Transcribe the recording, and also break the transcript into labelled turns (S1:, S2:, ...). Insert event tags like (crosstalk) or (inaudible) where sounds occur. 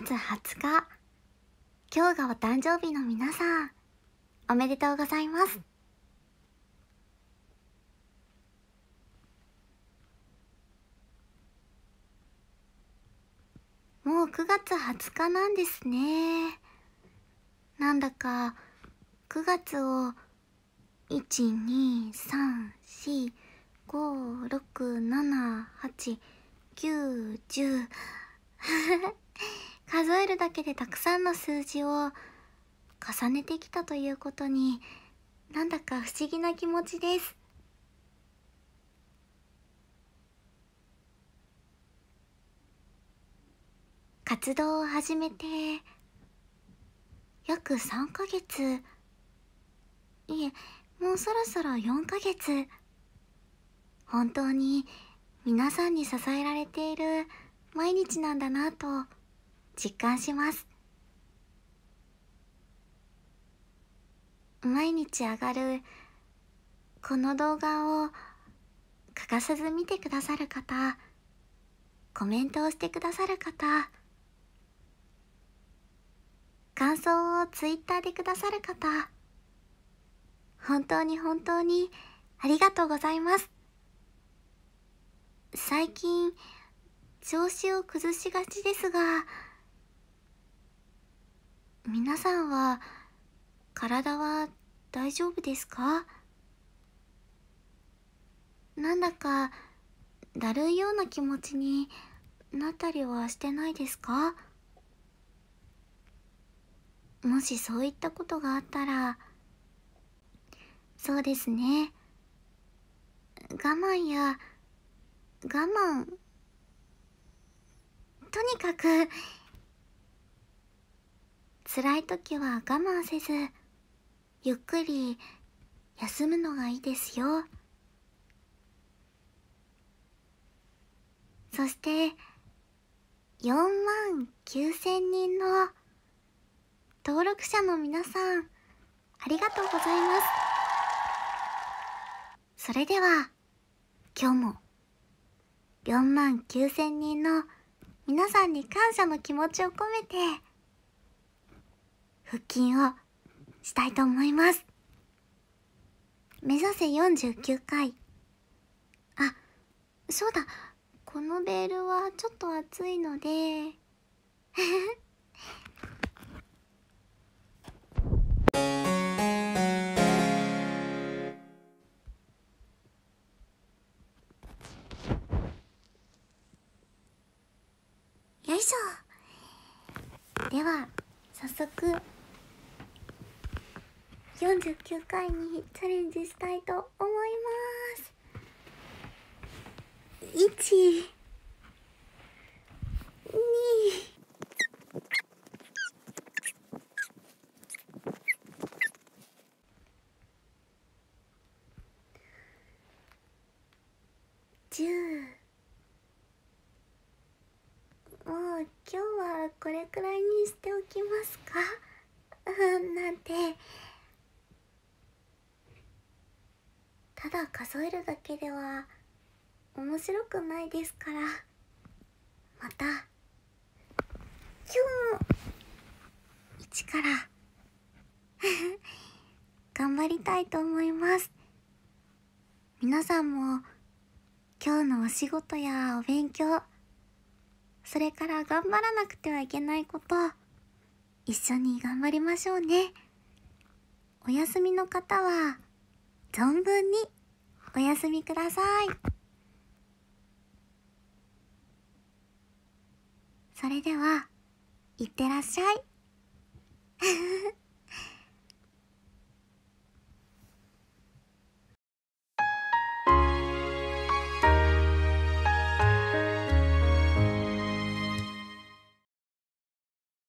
S1: 月20日今日がお誕生日の皆さんおめでとうございますもう9月20日なんですねなんだか9月を12345678910数えるだけでたくさんの数字を重ねてきたということになんだか不思議な気持ちです。活動を始めて約3ヶ月いえもうそろそろ4ヶ月本当に皆さんに支えられている毎日なんだなと実感します毎日上がるこの動画を欠かさず見てくださる方コメントをしてくださる方感想をツイッターでくださる方本当に本当にありがとうございます最近調子を崩しがちですが皆さんは体は大丈夫ですかなんだかだるいような気持ちになったりはしてないですかもしそういったことがあったらそうですね我慢や我慢とにかく辛い時は我慢せずゆっくり休むのがいいですよそして4万9000人の登録者の皆さんありがとうございますそれでは今日も4万9000人の皆さんに感謝の気持ちを込めて腹筋をしたいと思います目指せ49回あそうだこのベールはちょっと熱いので (laughs) よいしょでは早速49回にチャレンジしたいと思います1 2十。もう今日はこれくらいにしておきますかなんてただ数えるだけでは面白くないですからまた今日も一から (laughs) 頑張りたいと思います皆さんも今日のお仕事やお勉強それから頑張らなくてはいけないこと一緒に頑張りましょうねお休みの方は存分にお休みください。それでは、いってらっしゃい。(laughs)